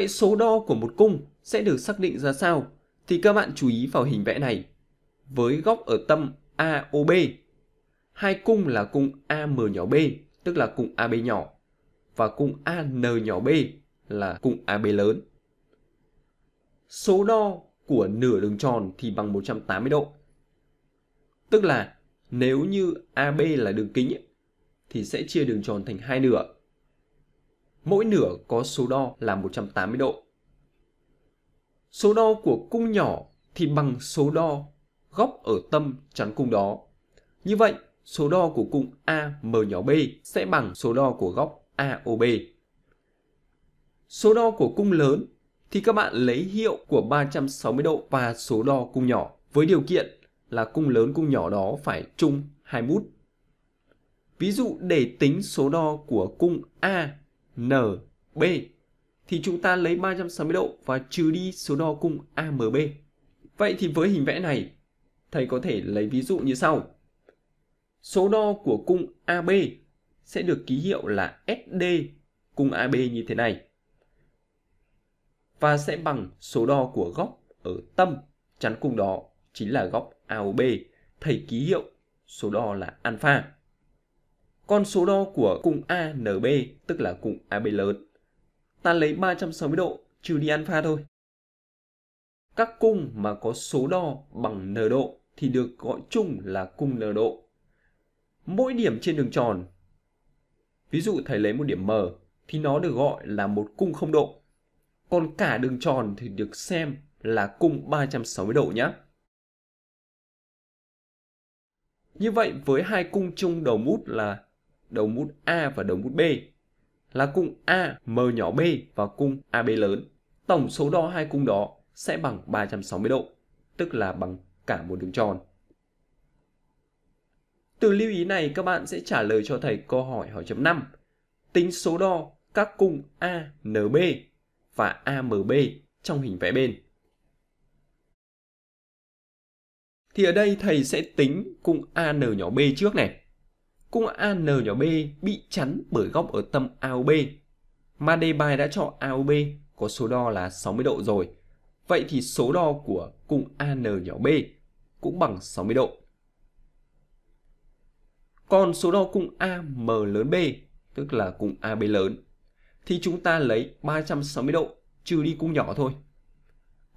Vậy số đo của một cung sẽ được xác định ra sao? Thì các bạn chú ý vào hình vẽ này. Với góc ở tâm AOB, hai cung là cung AM nhỏ B, tức là cung AB nhỏ, và cung AN nhỏ B là cung AB lớn. Số đo của nửa đường tròn thì bằng 180 độ. Tức là nếu như AB là đường kính thì sẽ chia đường tròn thành hai nửa mỗi nửa có số đo là 180 độ. Số đo của cung nhỏ thì bằng số đo góc ở tâm chắn cung đó. Như vậy, số đo của cung AM nhỏ B sẽ bằng số đo của góc AOB. Số đo của cung lớn thì các bạn lấy hiệu của 360 độ và số đo cung nhỏ với điều kiện là cung lớn cung nhỏ đó phải chung hai mút. Ví dụ để tính số đo của cung A NB thì chúng ta lấy 360 độ và trừ đi số đo cung AMB. Vậy thì với hình vẽ này, thầy có thể lấy ví dụ như sau. Số đo của cung AB sẽ được ký hiệu là SD cung AB như thế này. Và sẽ bằng số đo của góc ở tâm chắn cung đó chính là góc AOB. Thầy ký hiệu số đo là alpha con số đo của cụm ANB, tức là cụm AB lớn. Ta lấy 360 độ trừ đi alpha thôi. Các cung mà có số đo bằng n độ thì được gọi chung là cung n độ. Mỗi điểm trên đường tròn, ví dụ thầy lấy một điểm m thì nó được gọi là một cung không độ. Còn cả đường tròn thì được xem là cung 360 độ nhé. Như vậy với hai cung chung đầu mút là đầu mút A và đầu mút B là cung A M nhỏ B và cung AB lớn. Tổng số đo hai cung đó sẽ bằng 360 độ, tức là bằng cả một đường tròn. Từ lưu ý này các bạn sẽ trả lời cho thầy câu hỏi hỏi chấm 5. Tính số đo các cung ANB và AMB trong hình vẽ bên. Thì ở đây thầy sẽ tính cung AN nhỏ B trước này cung AN nhỏ B bị chắn bởi góc ở tâm AOB. Mà đề bài đã cho AOB có số đo là 60 độ rồi. Vậy thì số đo của cung AN nhỏ B cũng bằng 60 độ. Còn số đo cung AM lớn B, tức là cung AB lớn, thì chúng ta lấy 360 độ trừ đi cung nhỏ thôi.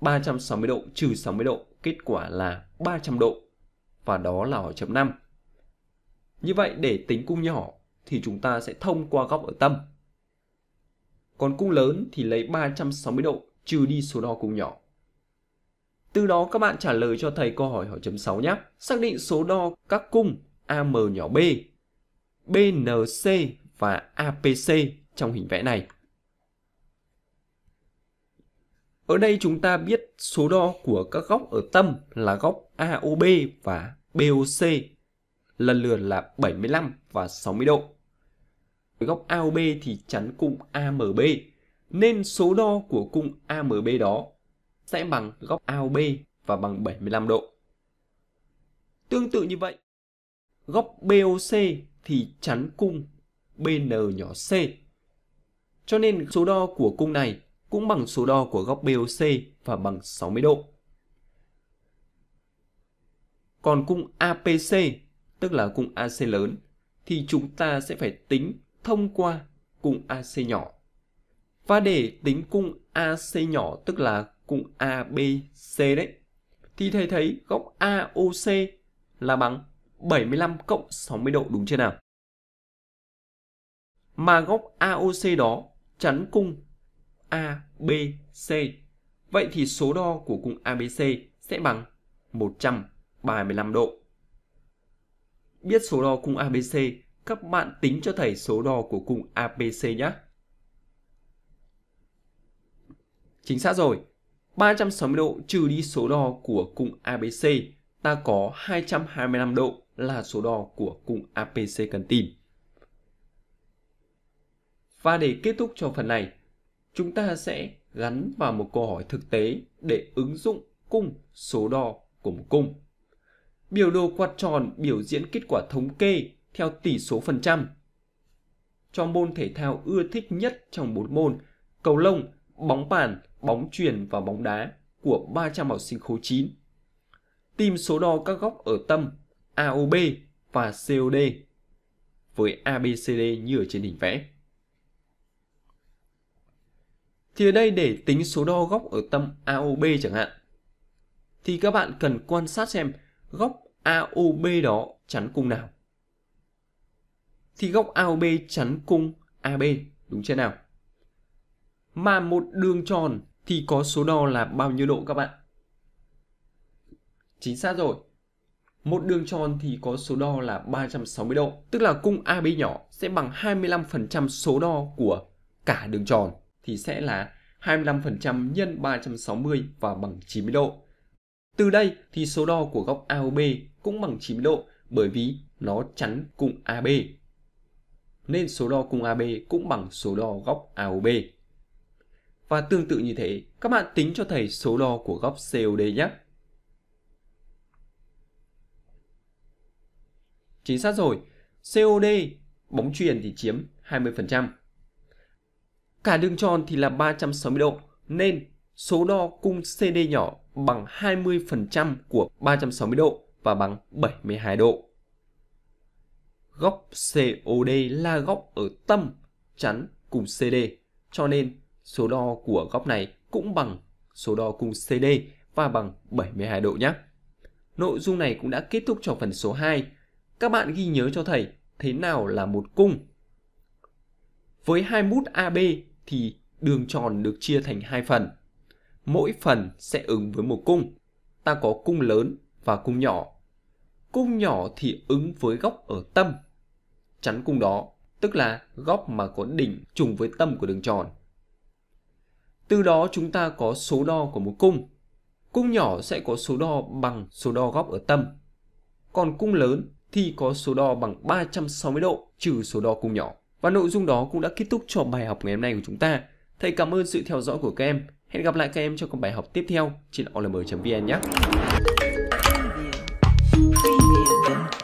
360 độ trừ 60 độ, kết quả là 300 độ. Và đó là hỏi chấm 5. Như vậy để tính cung nhỏ thì chúng ta sẽ thông qua góc ở tâm. Còn cung lớn thì lấy 360 độ trừ đi số đo cung nhỏ. Từ đó các bạn trả lời cho thầy câu hỏi hỏi chấm 6 nhé. Xác định số đo các cung AM nhỏ B, BNC và APC trong hình vẽ này. Ở đây chúng ta biết số đo của các góc ở tâm là góc AOB và BOC lần lượt là 75 và 60 độ. góc AOB thì chắn cung AMB, nên số đo của cung AMB đó sẽ bằng góc AOB và bằng 75 độ. Tương tự như vậy, góc BOC thì chắn cung BN nhỏ c. Cho nên số đo của cung này cũng bằng số đo của góc BOC và bằng 60 độ. Còn cung APC tức là cung AC lớn, thì chúng ta sẽ phải tính thông qua cung AC nhỏ. Và để tính cung AC nhỏ tức là cung ABC đấy, thì thầy thấy góc AOC là bằng 75 cộng 60 độ đúng chưa nào? Mà góc AOC đó chắn cung ABC. Vậy thì số đo của cung ABC sẽ bằng 135 độ. Biết số đo cung ABC, các bạn tính cho thầy số đo của cung APC nhé. Chính xác rồi. 360 độ trừ đi số đo của cung ABC, ta có 225 độ là số đo của cung APC cần tìm. Và để kết thúc cho phần này, chúng ta sẽ gắn vào một câu hỏi thực tế để ứng dụng cung số đo của một cung biểu đồ quạt tròn biểu diễn kết quả thống kê theo tỷ số phần trăm. Cho môn thể thao ưa thích nhất trong bốn môn, cầu lông, bóng bàn, bóng chuyền và bóng đá của 300 học sinh khối 9. Tìm số đo các góc ở tâm AOB và COD với ABCD như ở trên hình vẽ. Thì ở đây để tính số đo góc ở tâm AOB chẳng hạn, thì các bạn cần quan sát xem góc AOB đó chắn cung nào? Thì góc AOB chắn cung AB, đúng chưa nào? Mà một đường tròn thì có số đo là bao nhiêu độ các bạn? Chính xác rồi. Một đường tròn thì có số đo là 360 độ, tức là cung AB nhỏ sẽ bằng 25% số đo của cả đường tròn thì sẽ là 25% nhân 360 và bằng 90 độ. Từ đây thì số đo của góc AOB cũng bằng 90 độ bởi vì nó chắn cùng AB. Nên số đo cung AB cũng bằng số đo góc AOB. Và tương tự như thế, các bạn tính cho thầy số đo của góc COD nhé. Chính xác rồi, COD bóng truyền thì chiếm 20%. Cả đường tròn thì là 360 độ, nên số đo cung CD nhỏ bằng 20% của 360 độ và bằng 72 độ. Góc COD là góc ở tâm chắn cùng CD, cho nên số đo của góc này cũng bằng số đo cùng CD và bằng 72 độ nhé. Nội dung này cũng đã kết thúc trong phần số 2. Các bạn ghi nhớ cho thầy thế nào là một cung. Với hai mút AB thì đường tròn được chia thành hai phần. Mỗi phần sẽ ứng với một cung. Ta có cung lớn và cung nhỏ cung nhỏ thì ứng với góc ở tâm chắn cung đó, tức là góc mà có đỉnh trùng với tâm của đường tròn. Từ đó chúng ta có số đo của một cung. Cung nhỏ sẽ có số đo bằng số đo góc ở tâm. Còn cung lớn thì có số đo bằng 360 độ trừ số đo cung nhỏ. Và nội dung đó cũng đã kết thúc cho bài học ngày hôm nay của chúng ta. Thầy cảm ơn sự theo dõi của các em. Hẹn gặp lại các em trong các bài học tiếp theo trên olm.vn nhé. Baby.